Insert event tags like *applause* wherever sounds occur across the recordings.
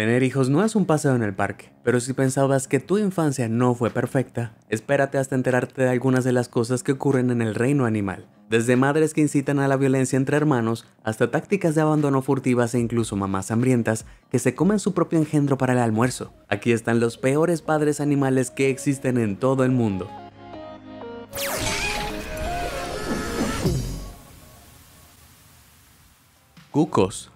Tener hijos no es un paseo en el parque, pero si pensabas que tu infancia no fue perfecta, espérate hasta enterarte de algunas de las cosas que ocurren en el reino animal, desde madres que incitan a la violencia entre hermanos hasta tácticas de abandono furtivas e incluso mamás hambrientas que se comen su propio engendro para el almuerzo. Aquí están los peores padres animales que existen en todo el mundo. Cucos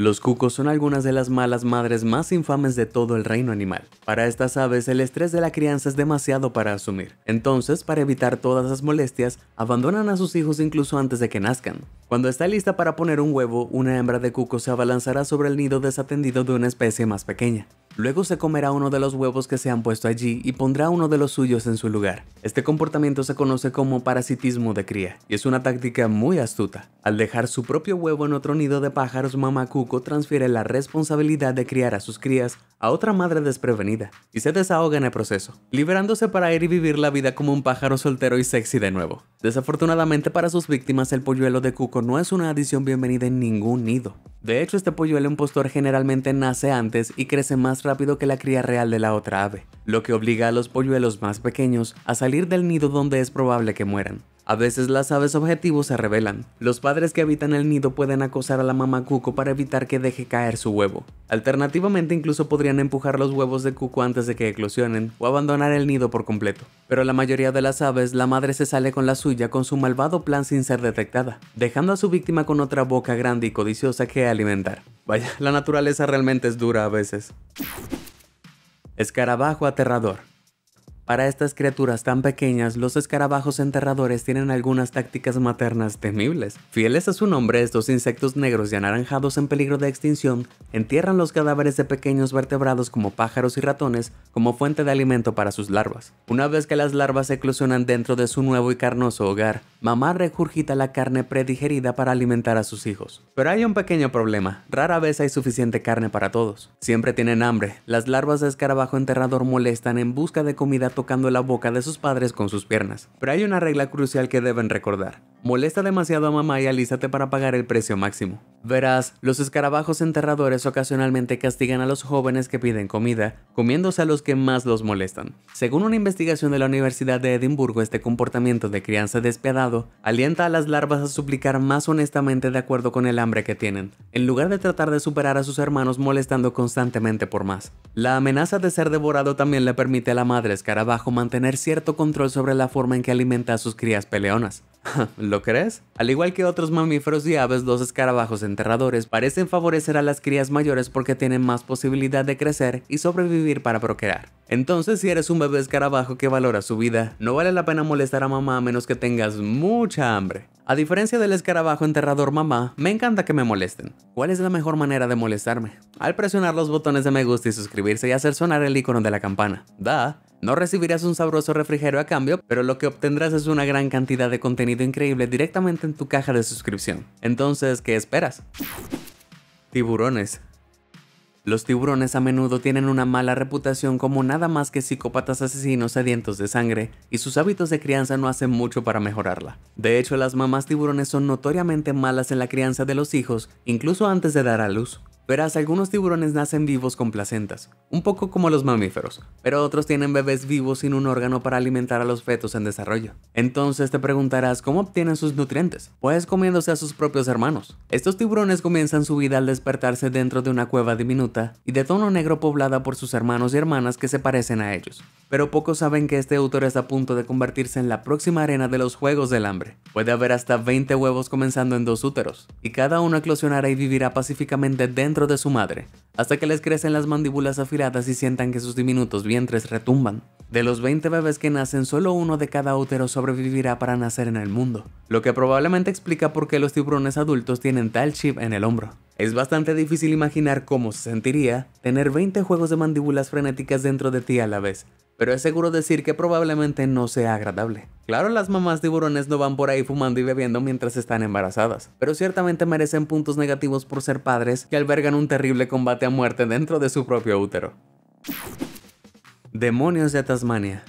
los cucos son algunas de las malas madres más infames de todo el reino animal. Para estas aves el estrés de la crianza es demasiado para asumir. Entonces, para evitar todas las molestias, abandonan a sus hijos incluso antes de que nazcan. Cuando está lista para poner un huevo, una hembra de cuco se abalanzará sobre el nido desatendido de una especie más pequeña. Luego se comerá uno de los huevos que se han puesto allí y pondrá uno de los suyos en su lugar. Este comportamiento se conoce como parasitismo de cría y es una táctica muy astuta. Al dejar su propio huevo en otro nido de pájaros, mamá cuco transfiere la responsabilidad de criar a sus crías a otra madre desprevenida y se desahoga en el proceso, liberándose para ir y vivir la vida como un pájaro soltero y sexy de nuevo. Desafortunadamente para sus víctimas, el polluelo de cuco no es una adición bienvenida en ningún nido. De hecho, este polluelo impostor generalmente nace antes y crece más rápido que la cría real de la otra ave, lo que obliga a los polluelos más pequeños a salir del nido donde es probable que mueran. A veces las aves objetivos se rebelan. Los padres que habitan el nido pueden acosar a la mamá cuco para evitar que deje caer su huevo. Alternativamente incluso podrían empujar los huevos de cuco antes de que eclosionen o abandonar el nido por completo. Pero la mayoría de las aves, la madre se sale con la suya con su malvado plan sin ser detectada, dejando a su víctima con otra boca grande y codiciosa que alimentar. Vaya, la naturaleza realmente es dura a veces. Escarabajo aterrador. Para estas criaturas tan pequeñas, los escarabajos enterradores tienen algunas tácticas maternas temibles. Fieles a su nombre, estos insectos negros y anaranjados en peligro de extinción entierran los cadáveres de pequeños vertebrados como pájaros y ratones como fuente de alimento para sus larvas. Una vez que las larvas eclosionan dentro de su nuevo y carnoso hogar, mamá regurgita la carne predigerida para alimentar a sus hijos. Pero hay un pequeño problema, rara vez hay suficiente carne para todos. Siempre tienen hambre, las larvas de escarabajo enterrador molestan en busca de comida tocando la boca de sus padres con sus piernas. Pero hay una regla crucial que deben recordar. Molesta demasiado a mamá y alízate para pagar el precio máximo. Verás, los escarabajos enterradores ocasionalmente castigan a los jóvenes que piden comida, comiéndose a los que más los molestan. Según una investigación de la Universidad de Edimburgo, este comportamiento de crianza despiadado alienta a las larvas a suplicar más honestamente de acuerdo con el hambre que tienen, en lugar de tratar de superar a sus hermanos molestando constantemente por más. La amenaza de ser devorado también le permite a la madre escarabajo mantener cierto control sobre la forma en que alimenta a sus crías peleonas. *laughs* ¿Lo crees? Al igual que otros mamíferos y aves, los escarabajos enterradores parecen favorecer a las crías mayores porque tienen más posibilidad de crecer y sobrevivir para procrear. Entonces, si eres un bebé escarabajo que valora su vida, no vale la pena molestar a mamá a menos que tengas mucha hambre. A diferencia del escarabajo enterrador mamá, me encanta que me molesten. ¿Cuál es la mejor manera de molestarme? Al presionar los botones de me gusta y suscribirse y hacer sonar el icono de la campana. Da no recibirás un sabroso refrigerio a cambio, pero lo que obtendrás es una gran cantidad de contenido increíble directamente en tu caja de suscripción. Entonces, ¿qué esperas? Tiburones. Los tiburones a menudo tienen una mala reputación como nada más que psicópatas asesinos sedientos de sangre, y sus hábitos de crianza no hacen mucho para mejorarla. De hecho, las mamás tiburones son notoriamente malas en la crianza de los hijos, incluso antes de dar a luz. Verás, algunos tiburones nacen vivos con placentas, un poco como los mamíferos, pero otros tienen bebés vivos sin un órgano para alimentar a los fetos en desarrollo. Entonces te preguntarás cómo obtienen sus nutrientes, pues comiéndose a sus propios hermanos. Estos tiburones comienzan su vida al despertarse dentro de una cueva diminuta y de tono negro poblada por sus hermanos y hermanas que se parecen a ellos. Pero pocos saben que este útero está a punto de convertirse en la próxima arena de los Juegos del Hambre. Puede haber hasta 20 huevos comenzando en dos úteros, y cada uno eclosionará y vivirá pacíficamente dentro de su madre, hasta que les crecen las mandíbulas afiladas y sientan que sus diminutos vientres retumban. De los 20 bebés que nacen, solo uno de cada útero sobrevivirá para nacer en el mundo, lo que probablemente explica por qué los tiburones adultos tienen tal chip en el hombro. Es bastante difícil imaginar cómo se sentiría tener 20 juegos de mandíbulas frenéticas dentro de ti a la vez, pero es seguro decir que probablemente no sea agradable. Claro, las mamás tiburones no van por ahí fumando y bebiendo mientras están embarazadas, pero ciertamente merecen puntos negativos por ser padres que albergan un terrible combate a muerte dentro de su propio útero. Demonios de Tasmania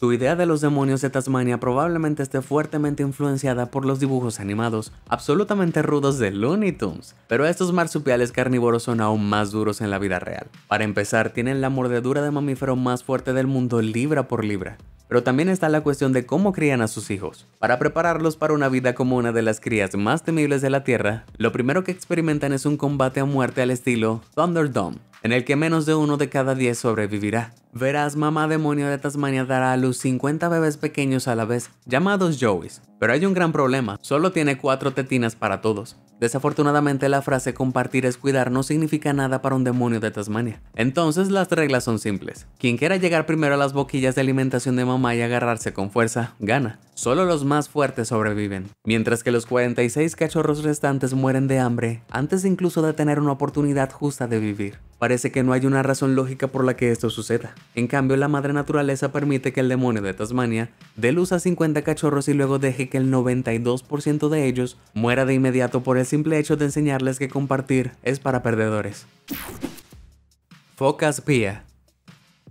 tu idea de los demonios de Tasmania probablemente esté fuertemente influenciada por los dibujos animados absolutamente rudos de Looney Tunes, pero estos marsupiales carnívoros son aún más duros en la vida real. Para empezar, tienen la mordedura de mamífero más fuerte del mundo libra por libra, pero también está la cuestión de cómo crían a sus hijos. Para prepararlos para una vida como una de las crías más temibles de la Tierra, lo primero que experimentan es un combate a muerte al estilo Thunderdome, en el que menos de uno de cada diez sobrevivirá. Verás, mamá demonio de Tasmania dará a luz 50 bebés pequeños a la vez, llamados Joeys. Pero hay un gran problema, solo tiene 4 tetinas para todos. Desafortunadamente la frase compartir es cuidar no significa nada para un demonio de Tasmania. Entonces las reglas son simples. Quien quiera llegar primero a las boquillas de alimentación de mamá y agarrarse con fuerza, gana. Solo los más fuertes sobreviven. Mientras que los 46 cachorros restantes mueren de hambre antes incluso de tener una oportunidad justa de vivir. Parece que no hay una razón lógica por la que esto suceda. En cambio, la madre naturaleza permite que el demonio de Tasmania dé luz a 50 cachorros y luego deje que el 92% de ellos muera de inmediato por el simple hecho de enseñarles que compartir es para perdedores. Focas Pía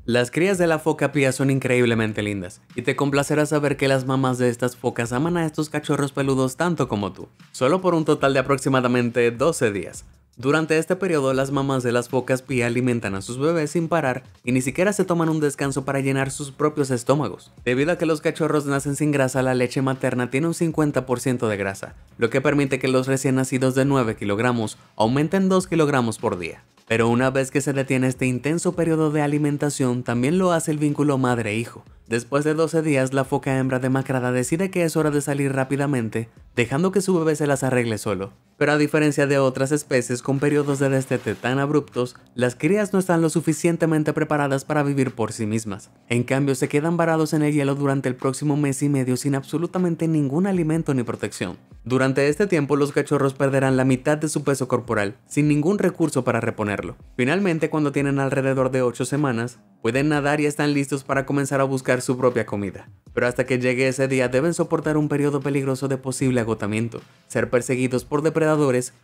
las crías de la foca pía son increíblemente lindas, y te complacerá saber que las mamás de estas focas aman a estos cachorros peludos tanto como tú, solo por un total de aproximadamente 12 días. Durante este periodo, las mamás de las focas pía alimentan a sus bebés sin parar y ni siquiera se toman un descanso para llenar sus propios estómagos. Debido a que los cachorros nacen sin grasa, la leche materna tiene un 50% de grasa, lo que permite que los recién nacidos de 9 kilogramos aumenten 2 kilogramos por día. Pero una vez que se detiene este intenso periodo de alimentación, también lo hace el vínculo madre-hijo. Después de 12 días, la foca hembra demacrada decide que es hora de salir rápidamente, dejando que su bebé se las arregle solo. Pero a diferencia de otras especies con periodos de destete tan abruptos, las crías no están lo suficientemente preparadas para vivir por sí mismas. En cambio, se quedan varados en el hielo durante el próximo mes y medio sin absolutamente ningún alimento ni protección. Durante este tiempo, los cachorros perderán la mitad de su peso corporal, sin ningún recurso para reponerlo. Finalmente, cuando tienen alrededor de 8 semanas, pueden nadar y están listos para comenzar a buscar su propia comida. Pero hasta que llegue ese día, deben soportar un periodo peligroso de posible agotamiento, ser perseguidos por depredadores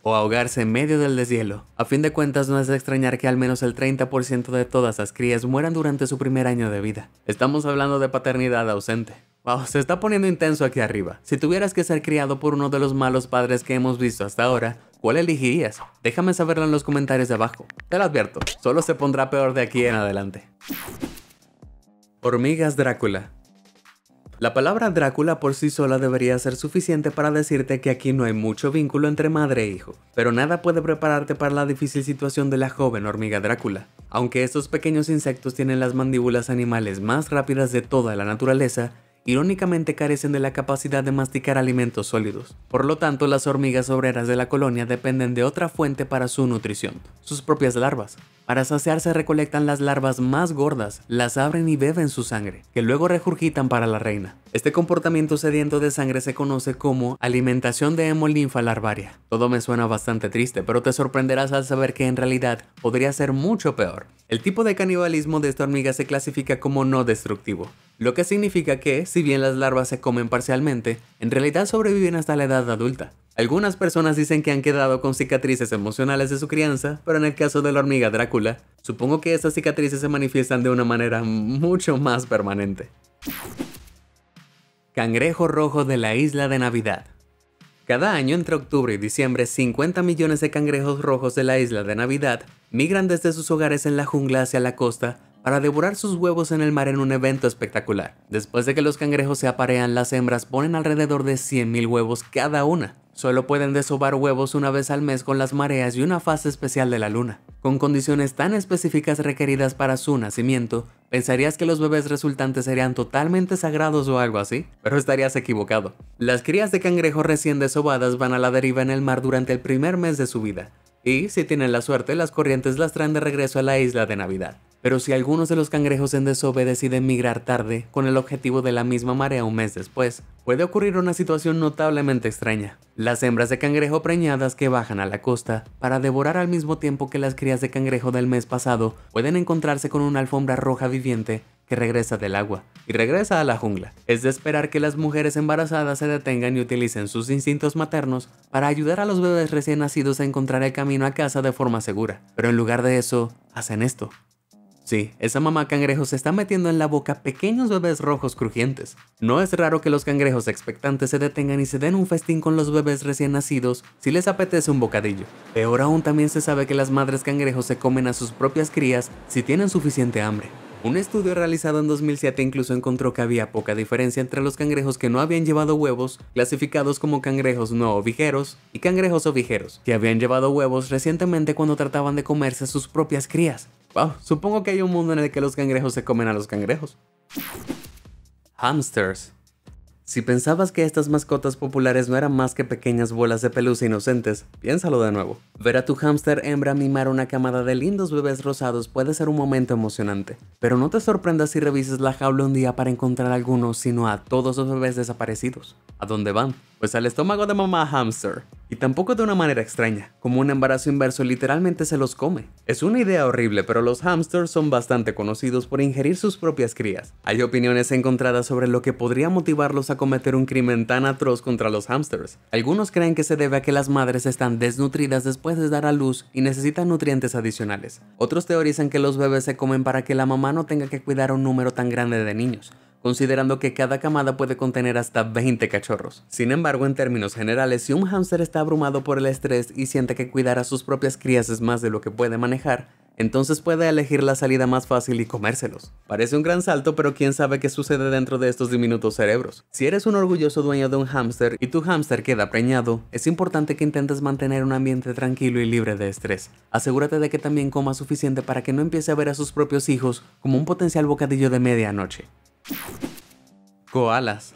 o ahogarse en medio del deshielo. A fin de cuentas no es de extrañar que al menos el 30% de todas las crías mueran durante su primer año de vida. Estamos hablando de paternidad ausente. Wow, se está poniendo intenso aquí arriba. Si tuvieras que ser criado por uno de los malos padres que hemos visto hasta ahora, ¿cuál elegirías? Déjame saberlo en los comentarios de abajo. Te lo advierto, solo se pondrá peor de aquí en adelante. Hormigas Drácula la palabra Drácula por sí sola debería ser suficiente para decirte que aquí no hay mucho vínculo entre madre e hijo, pero nada puede prepararte para la difícil situación de la joven hormiga Drácula. Aunque estos pequeños insectos tienen las mandíbulas animales más rápidas de toda la naturaleza, irónicamente carecen de la capacidad de masticar alimentos sólidos. Por lo tanto, las hormigas obreras de la colonia dependen de otra fuente para su nutrición, sus propias larvas. Para saciarse recolectan las larvas más gordas, las abren y beben su sangre, que luego regurgitan para la reina. Este comportamiento sediento de sangre se conoce como alimentación de hemolinfa larvaria. Todo me suena bastante triste, pero te sorprenderás al saber que en realidad podría ser mucho peor. El tipo de canibalismo de esta hormiga se clasifica como no destructivo, lo que significa que, si bien las larvas se comen parcialmente, en realidad sobreviven hasta la edad adulta. Algunas personas dicen que han quedado con cicatrices emocionales de su crianza, pero en el caso de la hormiga Drácula, supongo que esas cicatrices se manifiestan de una manera mucho más permanente. Cangrejo rojo de la isla de Navidad. Cada año entre octubre y diciembre, 50 millones de cangrejos rojos de la isla de Navidad migran desde sus hogares en la jungla hacia la costa para devorar sus huevos en el mar en un evento espectacular. Después de que los cangrejos se aparean, las hembras ponen alrededor de 100.000 huevos cada una. Solo pueden desovar huevos una vez al mes con las mareas y una fase especial de la luna. Con condiciones tan específicas requeridas para su nacimiento, pensarías que los bebés resultantes serían totalmente sagrados o algo así, pero estarías equivocado. Las crías de cangrejos recién desovadas van a la deriva en el mar durante el primer mes de su vida, y si tienen la suerte, las corrientes las traen de regreso a la isla de Navidad. Pero si algunos de los cangrejos en desove deciden migrar tarde, con el objetivo de la misma marea un mes después, puede ocurrir una situación notablemente extraña. Las hembras de cangrejo preñadas que bajan a la costa para devorar al mismo tiempo que las crías de cangrejo del mes pasado pueden encontrarse con una alfombra roja viviente que regresa del agua y regresa a la jungla. Es de esperar que las mujeres embarazadas se detengan y utilicen sus instintos maternos para ayudar a los bebés recién nacidos a encontrar el camino a casa de forma segura. Pero en lugar de eso, hacen esto. Sí, esa mamá cangrejo se está metiendo en la boca pequeños bebés rojos crujientes. No es raro que los cangrejos expectantes se detengan y se den un festín con los bebés recién nacidos si les apetece un bocadillo. Peor aún también se sabe que las madres cangrejos se comen a sus propias crías si tienen suficiente hambre. Un estudio realizado en 2007 incluso encontró que había poca diferencia entre los cangrejos que no habían llevado huevos, clasificados como cangrejos no ovijeros, y cangrejos ovijeros, que habían llevado huevos recientemente cuando trataban de comerse sus propias crías. Wow, supongo que hay un mundo en el que los cangrejos se comen a los cangrejos. Hamsters si pensabas que estas mascotas populares no eran más que pequeñas bolas de pelusa inocentes, piénsalo de nuevo. Ver a tu hámster hembra mimar una camada de lindos bebés rosados puede ser un momento emocionante, pero no te sorprendas si revises la jaula un día para encontrar algunos, sino a todos los bebés desaparecidos. ¿A dónde van? pues al estómago de mamá hamster. Y tampoco de una manera extraña, como un embarazo inverso literalmente se los come. Es una idea horrible, pero los hamsters son bastante conocidos por ingerir sus propias crías. Hay opiniones encontradas sobre lo que podría motivarlos a cometer un crimen tan atroz contra los hamsters. Algunos creen que se debe a que las madres están desnutridas después de dar a luz y necesitan nutrientes adicionales. Otros teorizan que los bebés se comen para que la mamá no tenga que cuidar a un número tan grande de niños considerando que cada camada puede contener hasta 20 cachorros. Sin embargo, en términos generales, si un hámster está abrumado por el estrés y siente que cuidar a sus propias crías es más de lo que puede manejar, entonces puede elegir la salida más fácil y comérselos. Parece un gran salto, pero quién sabe qué sucede dentro de estos diminutos cerebros. Si eres un orgulloso dueño de un hámster y tu hámster queda preñado, es importante que intentes mantener un ambiente tranquilo y libre de estrés. Asegúrate de que también coma suficiente para que no empiece a ver a sus propios hijos como un potencial bocadillo de medianoche. Koalas.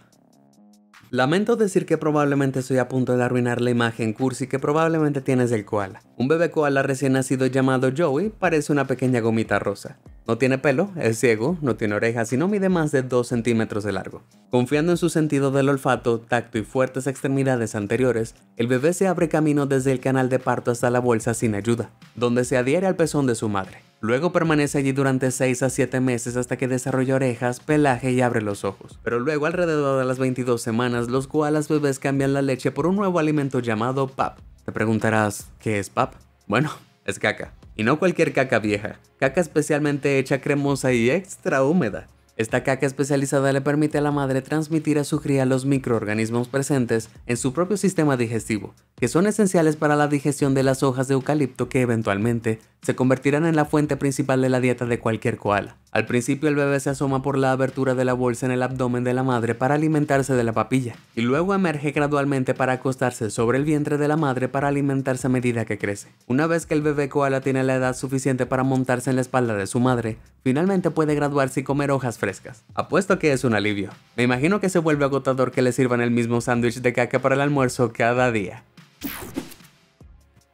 Lamento decir que probablemente estoy a punto de arruinar la imagen cursi que probablemente tienes del koala. Un bebé koala recién nacido llamado Joey parece una pequeña gomita rosa. No tiene pelo, es ciego, no tiene orejas y no mide más de 2 centímetros de largo. Confiando en su sentido del olfato, tacto y fuertes extremidades anteriores, el bebé se abre camino desde el canal de parto hasta la bolsa sin ayuda, donde se adhiere al pezón de su madre. Luego permanece allí durante 6 a 7 meses hasta que desarrolla orejas, pelaje y abre los ojos. Pero luego alrededor de las 22 semanas, los koalas bebés cambian la leche por un nuevo alimento llamado pap. Te preguntarás, ¿qué es pap? Bueno, es caca. Y no cualquier caca vieja, caca especialmente hecha cremosa y extra húmeda. Esta caca especializada le permite a la madre transmitir a su cría los microorganismos presentes en su propio sistema digestivo, que son esenciales para la digestión de las hojas de eucalipto que eventualmente se convertirán en la fuente principal de la dieta de cualquier koala. Al principio el bebé se asoma por la abertura de la bolsa en el abdomen de la madre para alimentarse de la papilla, y luego emerge gradualmente para acostarse sobre el vientre de la madre para alimentarse a medida que crece. Una vez que el bebé koala tiene la edad suficiente para montarse en la espalda de su madre, finalmente puede graduarse y comer hojas frescas Apuesto que es un alivio. Me imagino que se vuelve agotador que le sirvan el mismo sándwich de caca para el almuerzo cada día.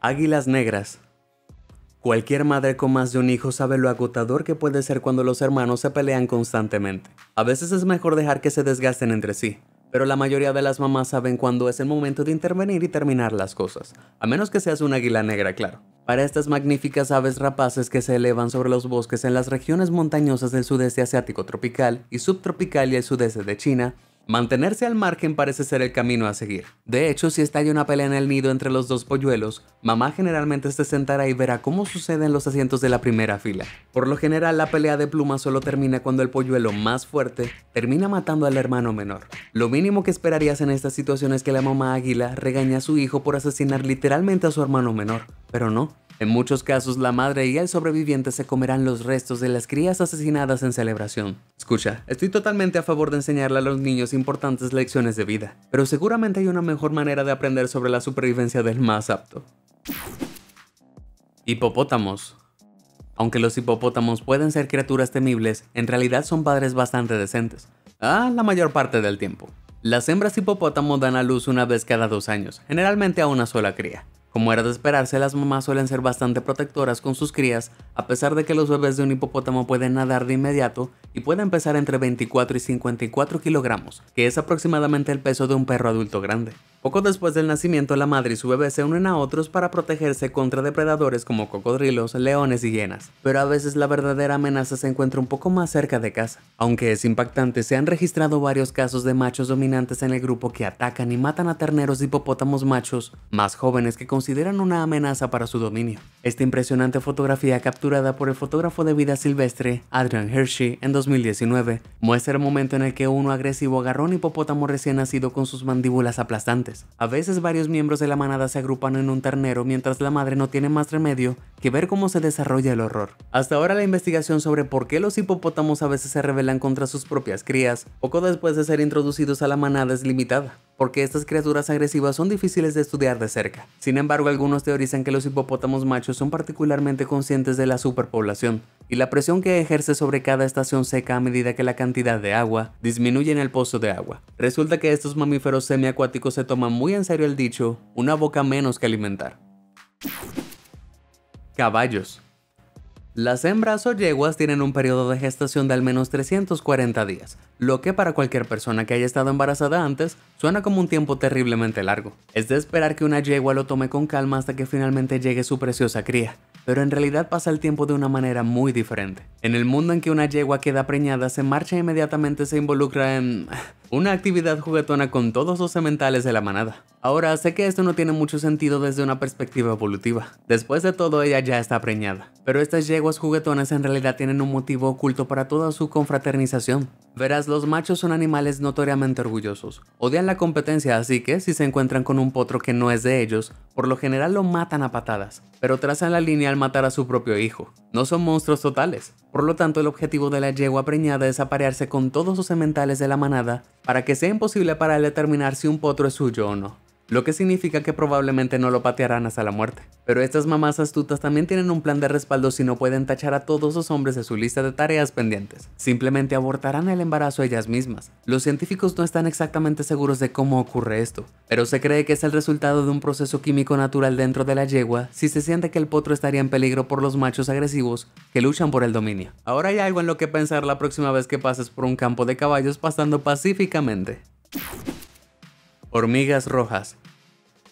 Águilas negras. Cualquier madre con más de un hijo sabe lo agotador que puede ser cuando los hermanos se pelean constantemente. A veces es mejor dejar que se desgasten entre sí, pero la mayoría de las mamás saben cuándo es el momento de intervenir y terminar las cosas, a menos que seas un águila negra, claro para estas magníficas aves rapaces que se elevan sobre los bosques en las regiones montañosas del sudeste asiático tropical y subtropical y el sudeste de China, Mantenerse al margen parece ser el camino a seguir. De hecho, si estalla una pelea en el nido entre los dos polluelos, mamá generalmente se sentará y verá cómo sucede en los asientos de la primera fila. Por lo general, la pelea de plumas solo termina cuando el polluelo más fuerte termina matando al hermano menor. Lo mínimo que esperarías en esta situación es que la mamá águila regañe a su hijo por asesinar literalmente a su hermano menor, pero no, en muchos casos, la madre y el sobreviviente se comerán los restos de las crías asesinadas en celebración. Escucha, estoy totalmente a favor de enseñarle a los niños importantes lecciones de vida, pero seguramente hay una mejor manera de aprender sobre la supervivencia del más apto. Hipopótamos. Aunque los hipopótamos pueden ser criaturas temibles, en realidad son padres bastante decentes. Ah, la mayor parte del tiempo. Las hembras hipopótamo dan a luz una vez cada dos años, generalmente a una sola cría. Como era de esperarse, las mamás suelen ser bastante protectoras con sus crías, a pesar de que los bebés de un hipopótamo pueden nadar de inmediato y pueden pesar entre 24 y 54 kilogramos, que es aproximadamente el peso de un perro adulto grande. Poco después del nacimiento, la madre y su bebé se unen a otros para protegerse contra depredadores como cocodrilos, leones y hienas, pero a veces la verdadera amenaza se encuentra un poco más cerca de casa. Aunque es impactante, se han registrado varios casos de machos dominantes en el grupo que atacan y matan a terneros de hipopótamos machos más jóvenes que consideran consideran una amenaza para su dominio. Esta impresionante fotografía capturada por el fotógrafo de vida silvestre Adrian Hershey en 2019 muestra el momento en el que uno agresivo agarró hipopótamo recién nacido con sus mandíbulas aplastantes. A veces varios miembros de la manada se agrupan en un ternero mientras la madre no tiene más remedio que ver cómo se desarrolla el horror. Hasta ahora la investigación sobre por qué los hipopótamos a veces se rebelan contra sus propias crías, poco después de ser introducidos a la manada es limitada porque estas criaturas agresivas son difíciles de estudiar de cerca. Sin embargo, algunos teorizan que los hipopótamos machos son particularmente conscientes de la superpoblación y la presión que ejerce sobre cada estación seca a medida que la cantidad de agua disminuye en el pozo de agua. Resulta que estos mamíferos semiacuáticos se toman muy en serio el dicho, una boca menos que alimentar. Caballos las hembras o yeguas tienen un periodo de gestación de al menos 340 días, lo que para cualquier persona que haya estado embarazada antes suena como un tiempo terriblemente largo. Es de esperar que una yegua lo tome con calma hasta que finalmente llegue su preciosa cría, pero en realidad pasa el tiempo de una manera muy diferente. En el mundo en que una yegua queda preñada, se marcha e inmediatamente se involucra en... una actividad juguetona con todos los sementales de la manada. Ahora, sé que esto no tiene mucho sentido desde una perspectiva evolutiva. Después de todo, ella ya está preñada. Pero estas yeguas juguetonas en realidad tienen un motivo oculto para toda su confraternización. Verás, los machos son animales notoriamente orgullosos. Odian la competencia, así que si se encuentran con un potro que no es de ellos, por lo general lo matan a patadas, pero trazan la línea al matar a su propio hijo. No son monstruos totales. Por lo tanto, el objetivo de la yegua preñada es aparearse con todos los sementales de la manada para que sea imposible para él determinar si un potro es suyo o no lo que significa que probablemente no lo patearán hasta la muerte. Pero estas mamás astutas también tienen un plan de respaldo si no pueden tachar a todos los hombres de su lista de tareas pendientes. Simplemente abortarán el embarazo ellas mismas. Los científicos no están exactamente seguros de cómo ocurre esto, pero se cree que es el resultado de un proceso químico natural dentro de la yegua si se siente que el potro estaría en peligro por los machos agresivos que luchan por el dominio. Ahora hay algo en lo que pensar la próxima vez que pases por un campo de caballos pasando pacíficamente. Hormigas rojas.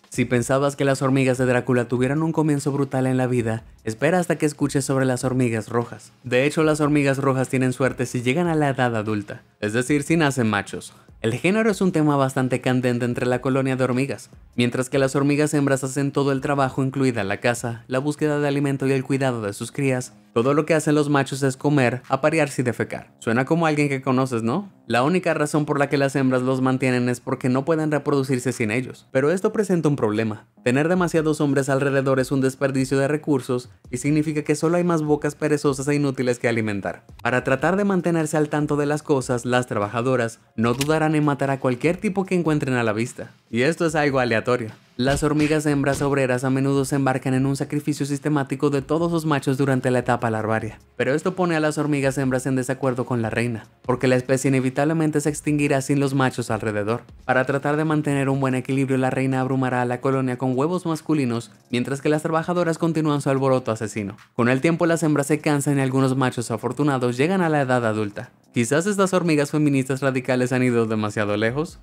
Si pensabas que las hormigas de Drácula tuvieran un comienzo brutal en la vida, espera hasta que escuches sobre las hormigas rojas. De hecho, las hormigas rojas tienen suerte si llegan a la edad adulta, es decir, si nacen machos. El género es un tema bastante candente entre la colonia de hormigas. Mientras que las hormigas hembras hacen todo el trabajo, incluida la caza, la búsqueda de alimento y el cuidado de sus crías, todo lo que hacen los machos es comer, aparearse y defecar. Suena como alguien que conoces, ¿no? La única razón por la que las hembras los mantienen es porque no pueden reproducirse sin ellos. Pero esto presenta un problema. Tener demasiados hombres alrededor es un desperdicio de recursos y significa que solo hay más bocas perezosas e inútiles que alimentar. Para tratar de mantenerse al tanto de las cosas, las trabajadoras no dudarán en matar a cualquier tipo que encuentren a la vista. Y esto es algo aleatorio. Las hormigas hembras obreras a menudo se embarcan en un sacrificio sistemático de todos los machos durante la etapa larvaria, pero esto pone a las hormigas hembras en desacuerdo con la reina, porque la especie inevitablemente se extinguirá sin los machos alrededor. Para tratar de mantener un buen equilibrio, la reina abrumará a la colonia con huevos masculinos, mientras que las trabajadoras continúan su alboroto asesino. Con el tiempo las hembras se cansan y algunos machos afortunados llegan a la edad adulta. Quizás estas hormigas feministas radicales han ido demasiado lejos.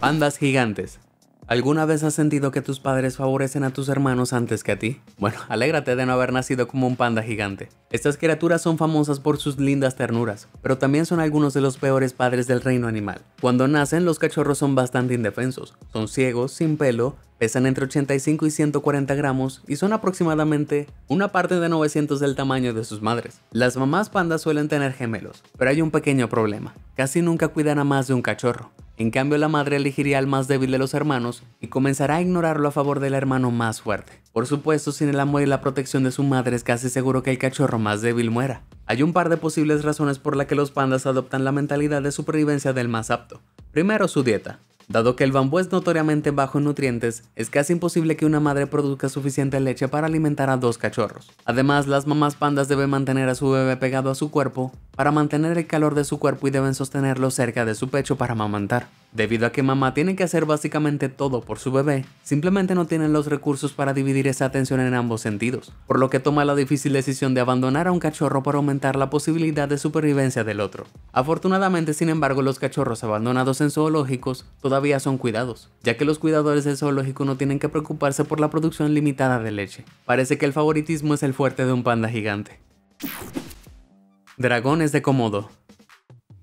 Pandas gigantes. ¿Alguna vez has sentido que tus padres favorecen a tus hermanos antes que a ti? Bueno, *laughs* alégrate de no haber nacido como un panda gigante. Estas criaturas son famosas por sus lindas ternuras, pero también son algunos de los peores padres del reino animal. Cuando nacen, los cachorros son bastante indefensos. Son ciegos, sin pelo, pesan entre 85 y 140 gramos y son aproximadamente una parte de 900 del tamaño de sus madres. Las mamás pandas suelen tener gemelos, pero hay un pequeño problema. Casi nunca cuidan a más de un cachorro. En cambio, la madre elegiría al más débil de los hermanos y comenzará a ignorarlo a favor del hermano más fuerte. Por supuesto, sin el amor y la protección de su madre es casi seguro que el cachorro más débil muera. Hay un par de posibles razones por las que los pandas adoptan la mentalidad de supervivencia del más apto. Primero, su dieta. Dado que el bambú es notoriamente bajo en nutrientes, es casi imposible que una madre produzca suficiente leche para alimentar a dos cachorros. Además, las mamás pandas deben mantener a su bebé pegado a su cuerpo para mantener el calor de su cuerpo y deben sostenerlo cerca de su pecho para amamantar. Debido a que mamá tiene que hacer básicamente todo por su bebé, simplemente no tienen los recursos para dividir esa atención en ambos sentidos, por lo que toma la difícil decisión de abandonar a un cachorro para aumentar la posibilidad de supervivencia del otro. Afortunadamente, sin embargo, los cachorros abandonados en zoológicos todavía son cuidados, ya que los cuidadores del zoológico no tienen que preocuparse por la producción limitada de leche. Parece que el favoritismo es el fuerte de un panda gigante. Dragones de Komodo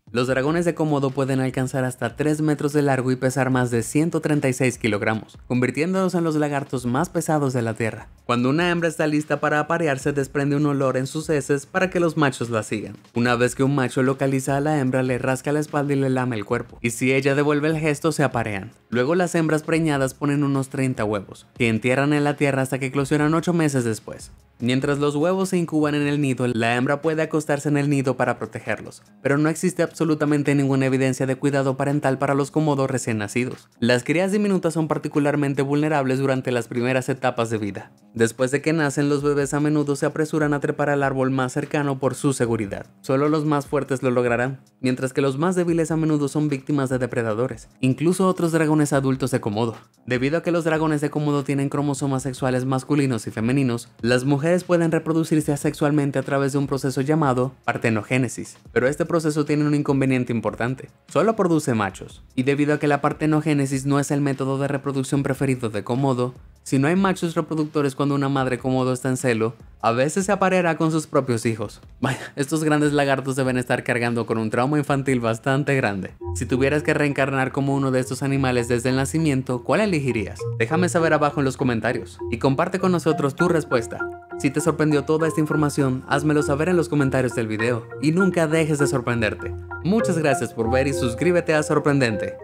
los dragones de Komodo pueden alcanzar hasta 3 metros de largo y pesar más de 136 kilogramos, convirtiéndolos en los lagartos más pesados de la Tierra. Cuando una hembra está lista para aparearse, desprende un olor en sus heces para que los machos la sigan. Una vez que un macho localiza a la hembra, le rasca la espalda y le lame el cuerpo, y si ella devuelve el gesto, se aparean. Luego las hembras preñadas ponen unos 30 huevos, que entierran en la tierra hasta que eclosionan 8 meses después. Mientras los huevos se incuban en el nido, la hembra puede acostarse en el nido para protegerlos, pero no existe absolutamente ninguna evidencia de cuidado parental para los cómodos recién nacidos. Las crías diminutas son particularmente vulnerables durante las primeras etapas de vida. Después de que nacen, los bebés a menudo se apresuran a trepar al árbol más cercano por su seguridad. Solo los más fuertes lo lograrán, mientras que los más débiles a menudo son víctimas de depredadores, incluso otros dragones adultos de comodo. Debido a que los dragones de comodo tienen cromosomas sexuales masculinos y femeninos, las mujeres pueden reproducirse asexualmente a través de un proceso llamado partenogénesis, pero este proceso tiene un inconveniente importante. Solo produce machos, y debido a que la partenogénesis no es el método de reproducción preferido de Komodo, si no hay machos reproductores cuando una madre cómodo está en celo, a veces se apareará con sus propios hijos. Vaya, estos grandes lagartos deben estar cargando con un trauma infantil bastante grande. Si tuvieras que reencarnar como uno de estos animales desde el nacimiento, ¿cuál elegirías? Déjame saber abajo en los comentarios y comparte con nosotros tu respuesta. Si te sorprendió toda esta información, házmelo saber en los comentarios del video y nunca dejes de sorprenderte. Muchas gracias por ver y suscríbete a Sorprendente.